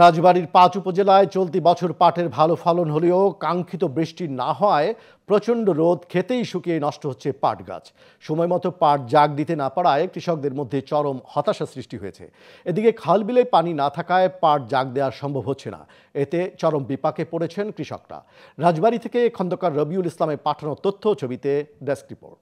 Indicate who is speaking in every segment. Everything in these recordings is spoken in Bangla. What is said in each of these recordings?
Speaker 1: রাজবাড়ির পাঁচ উপজেলায় চলতি বছর পাটের ভালো ফলন হলেও কাঙ্ক্ষিত বৃষ্টি না হওয়ায় প্রচণ্ড রোদ খেতেই শুকিয়ে নষ্ট হচ্ছে পাট গাছ সময় মতো পাট জাগ দিতে না পারায় কৃষকদের মধ্যে চরম হতাশা সৃষ্টি হয়েছে এদিকে খালবিলে পানি না থাকায় পাট জাগ দেওয়া সম্ভব হচ্ছে না এতে চরম বিপাকে পড়েছেন কৃষকরা রাজবাড়ি থেকে খন্দকার রবিউল ইসলামের পাঠানো তথ্য ছবিতে ডেস্ক রিপোর্ট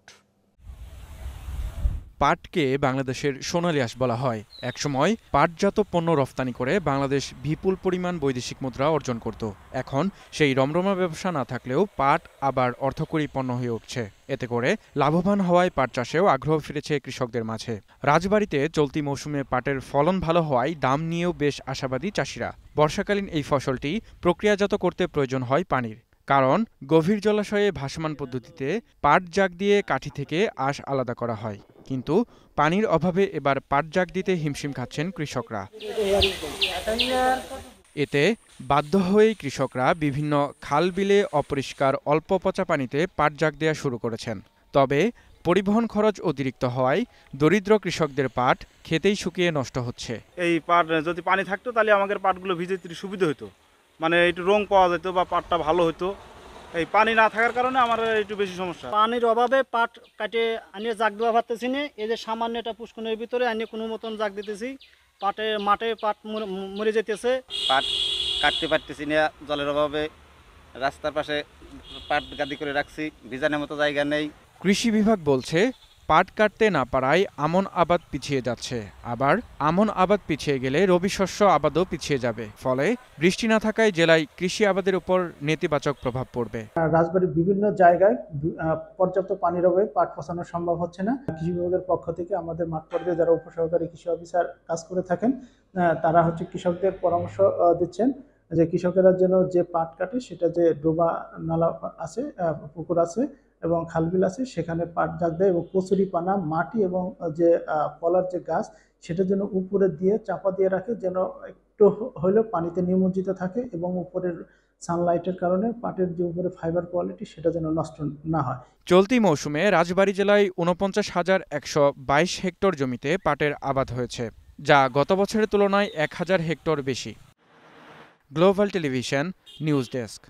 Speaker 2: পাটকে বাংলাদেশের সোনালী আঁশ বলা হয় একসময় পাটজাত পণ্য রফতানি করে বাংলাদেশ বিপুল পরিমাণ বৈদেশিক মুদ্রা অর্জন করত এখন সেই রমরমা ব্যবসা না থাকলেও পাট আবার অর্থকরী পণ্য হয়ে উঠছে এতে করে লাভবান হওয়ায় পাট চাষেও আগ্রহ ফিরেছে কৃষকদের মাঝে রাজবাড়িতে চলতি মৌসুমে পাটের ফলন ভালো হওয়ায় দাম নিয়েও বেশ আশাবাদী চাষিরা বর্ষাকালীন এই ফসলটি প্রক্রিয়াজাত করতে প্রয়োজন হয় পানির কারণ গভীর জলাশয়ে ভাসমান পদ্ধতিতে পাট জাগ দিয়ে কাঠি থেকে আশ আলাদা করা হয় কিন্তু পানির অভাবে এবার পাট দিতে হিমশিম খাচ্ছেন কৃষকরা এতে বাধ্য হয়েই কৃষকরা বিভিন্ন খাল বিলে অপরিষ্কার অল্প পচা পানিতে পাট জাগ দেওয়া শুরু করেছেন তবে পরিবহন খরচ অতিরিক্ত হওয়ায় দরিদ্র কৃষকদের পাট খেতেই শুকিয়ে নষ্ট হচ্ছে
Speaker 3: এই পাট যদি পানি থাকতো তাহলে আমাদের পাটগুলো ভিজে সুবিধা হতো মানে একটু রং পাওয়া যেত বা পাটটা ভালো হতো এই পানি না থাকার কারণে আমার একটু বেশি সমস্যা পানির অভাবে পাট কাটে আনিয়ে জাগ দেওয়া পারতেছি না এই যে সামান্য একটা পুষ্কনের ভিতরে আনিয়ে কোনো মতন জাগ দিতেছি পাটে মাঠে পাট মরে যেতেছে পাট কাটতে পারতেছি না জলের অভাবে রাস্তার পাশে পাট গাদি করে রাখছি ভিজানের মতো জায়গা নেই
Speaker 2: কৃষি বিভাগ বলছে পাট কাটতে না পারায় আমন আবাদ পিছিয়ে যাচ্ছে আবার আমন আবাদ পিছিয়ে গেলে রবি শস্য আবাদও পিছিয়ে যাবে ফলে বৃষ্টি না থাকায় জেলায় কৃষি আবাদের উপর নেতিবাচক প্রভাব পড়বে
Speaker 3: রাজবাড়ির বিভিন্ন জায়গায় পর্যাপ্ত পানির অভাবে পাট পচানো সম্ভব হচ্ছে না কৃষি বিভাগের পক্ষ থেকে আমাদের মাঠ পর্যায়ে যারা উপসহকারী কৃষি অফিসার কাজ করে থাকেন তারা হচ্ছে কৃষকদের পরামর্শ দিচ্ছেন যে কৃষকেরা যেন যে পাট কাটে সেটা যে ডোবা নালা আছে পুকুর আছে এবং খালবিল আছে সেখানে পাট গাছ দেয় এবং কচুরি পানা মাটি এবং যে কলার যে গাছ সেটা যেন উপরে দিয়ে চাপা দিয়ে রাখে যেন একটু হলেও পানিতে নিমজ্জিত থাকে এবং উপরের সানলাইটের কারণে পাটের যে উপরে ফাইবার কোয়ালিটি সেটা যেন নষ্ট না হয়
Speaker 2: চলতি মৌসুমে রাজবাড়ি জেলায় উনপঞ্চাশ হাজার একশো বাইশ হেক্টর জমিতে পাটের আবাদ হয়েছে যা গত বছরের তুলনায় এক হাজার হেক্টর বেশি গ্লোবাল টেলিভিশন নিউজ ডেস্ক